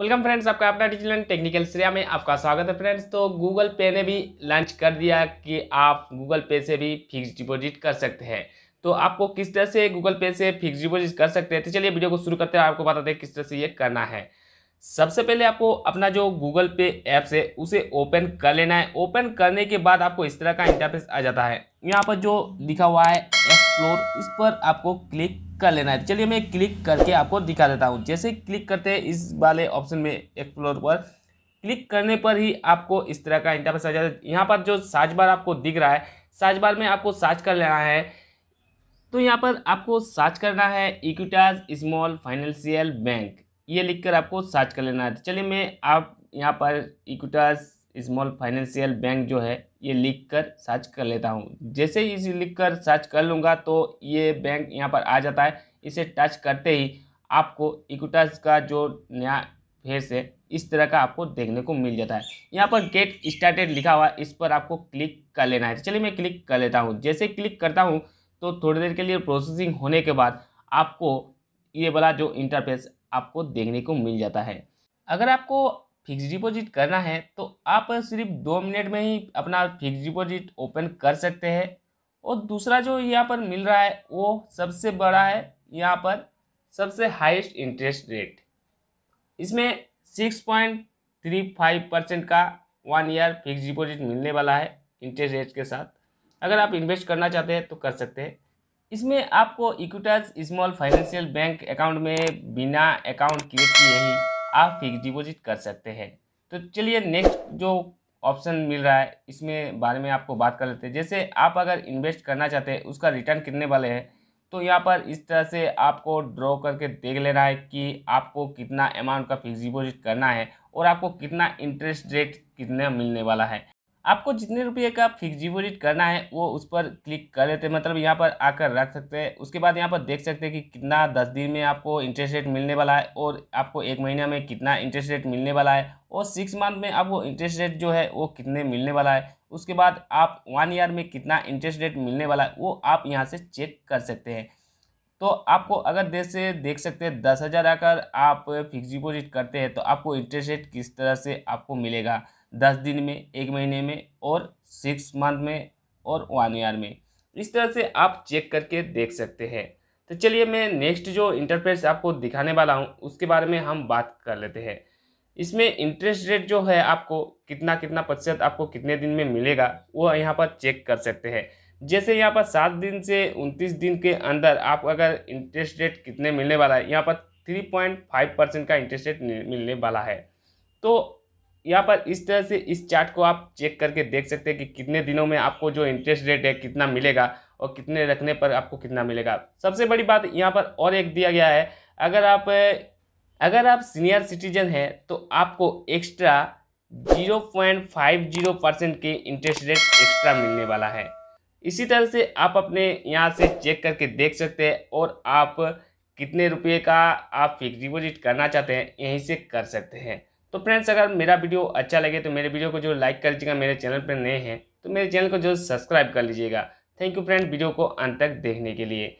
welcome friends आपका अपना digital technical Shreya में आपका स्वागत है फ्रेंड्स तो गूगल पे ने भी लॉन्च कर दिया कि आप गूगल पे से भी फिक्स डिपॉजिट कर सकते हैं तो आपको किस तरह से गूगल पे से फिक्स डिपॉजिट कर सकते हैं तो चलिए वीडियो को शुरू करते हैं आपको बताते हैं किस तरह से ये करना है सबसे पहले आपको अपना जो गूगल पे ऐप्स है उसे ओपन कर लेना है ओपन करने के बाद आपको इस तरह का इंटरफेस आ जाता है यहाँ पर जो लिखा हुआ है एक्सप्लोर इस पर आपको क्लिक कर लेना है तो चलिए मैं क्लिक करके आपको दिखा देता हूँ जैसे क्लिक करते हैं इस वाले ऑप्शन में एक्सप्लोर पर क्लिक करने पर ही आपको इस तरह का इंटरफेस आ जाता है यहाँ पर जो साज बार आपको दिख रहा है साज बार में आपको सर्च कर लेना है तो यहाँ पर आपको सर्च करना है इक्विटाज स्मॉल फाइनेंशियल बैंक ये लिखकर आपको सर्च कर लेना है तो चलिए मैं आप यहाँ पर इक्विटास स्मॉल फाइनेंशियल बैंक जो है ये लिख कर सर्च कर लेता हूँ जैसे ही इसे लिख कर सर्च कर लूँगा तो ये बैंक यहाँ पर आ जाता है इसे टच करते ही आपको इक्विटास का जो नया फेस है इस तरह का आपको देखने को मिल जाता है यहाँ पर गेट स्टार्टेड लिखा हुआ इस पर आपको क्लिक कर लेना है तो चलिए मैं क्लिक कर लेता हूँ जैसे क्लिक करता हूँ तो थोड़ी देर के लिए प्रोसेसिंग होने के बाद आपको ये वाला जो इंटरफेस आपको देखने को मिल जाता है अगर आपको फिक्स डिपॉजिट करना है तो आप सिर्फ दो मिनट में ही अपना फिक्स डिपॉजिट ओपन कर सकते हैं और दूसरा जो यहाँ पर मिल रहा है वो सबसे बड़ा है यहाँ पर सबसे हाईएस्ट इंटरेस्ट रेट इसमें six point three five percent का वन ईयर फिक्स डिपॉजिट मिलने वाला है इंटरेस्ट रेट के साथ अगर आप इन्वेस्ट करना चाहते हैं तो कर सकते हैं इसमें आपको Equitas small financial bank account में बिना अकाउंट क्रिएट किए ही आप फिक्स डिपॉजिट कर सकते हैं तो चलिए नेक्स्ट जो ऑप्शन मिल रहा है इसमें बारे में आपको बात कर लेते हैं जैसे आप अगर इन्वेस्ट करना चाहते हैं उसका रिटर्न कितने वाले हैं तो यहाँ पर इस तरह से आपको ड्रॉ करके देख लेना है कि आपको कितना अमाउंट का फिक्स डिपॉजिट करना है और आपको कितना इंटरेस्ट रेट कितना मिलने वाला है आपको जितने रुपये का फिक्स डिपोजिट करना है वो उस पर क्लिक कर लेते हैं मतलब यहाँ पर आकर रख सकते हैं उसके बाद यहाँ पर देख सकते हैं कि कितना दस दिन में आपको इंटरेस्ट रेट मिलने वाला है और आपको एक महीना में कितना इंटरेस्ट रेट मिलने वाला है और सिक्स मंथ में आपको इंटरेस्ट रेट जो है वो कितने मिलने वाला है उसके बाद आप वन ईयर में कितना इंटरेस्ट रेट मिलने वाला है वो आप यहाँ से चेक कर सकते हैं तो आपको अगर देश से देख सकते हैं दस हज़ार आकर आप फिक्स डिपोजिट करते हैं तो आपको इंटरेस्ट रेट किस तरह से आपको मिलेगा दस दिन में एक महीने में और सिक्स मंथ में और वन ईयर में इस तरह से आप चेक करके देख सकते हैं तो चलिए मैं नेक्स्ट जो इंटरफेस आपको दिखाने वाला हूँ उसके बारे में हम बात कर लेते हैं इसमें इंटरेस्ट रेट जो है आपको कितना कितना प्रतिशत आपको कितने दिन में मिलेगा वो यहाँ पर चेक कर सकते हैं जैसे यहाँ पर सात दिन से उनतीस दिन के अंदर आप अगर इंटरेस्ट रेट कितने मिलने वाला है यहाँ पर थ्री पॉइंट फाइव परसेंट का इंटरेस्ट रेट मिलने वाला है तो यहाँ पर इस तरह से इस चार्ट को आप चेक करके देख सकते हैं कि कितने दिनों में आपको जो इंटरेस्ट रेट है कितना मिलेगा और कितने रखने पर आपको कितना मिलेगा सबसे बड़ी बात यहाँ पर और एक दिया गया है अगर आप अगर आप सीनियर सिटीजन हैं तो आपको extra zero point five zero percent के इंटरेस्ट रेट एक्स्ट्रा मिलने वाला है इसी तरह से आप अपने यहाँ से चेक करके देख सकते हैं और आप कितने रुपये का आप फिक्स डिपोजिट करना चाहते हैं यहीं से कर सकते हैं तो फ्रेंड्स अगर मेरा वीडियो अच्छा लगे तो मेरे वीडियो को जो लाइक कर लीजिएगा मेरे चैनल पर नए हैं तो मेरे चैनल को जो सब्सक्राइब कर लीजिएगा थैंक यू फ्रेंड वीडियो को अंत तक देखने के लिए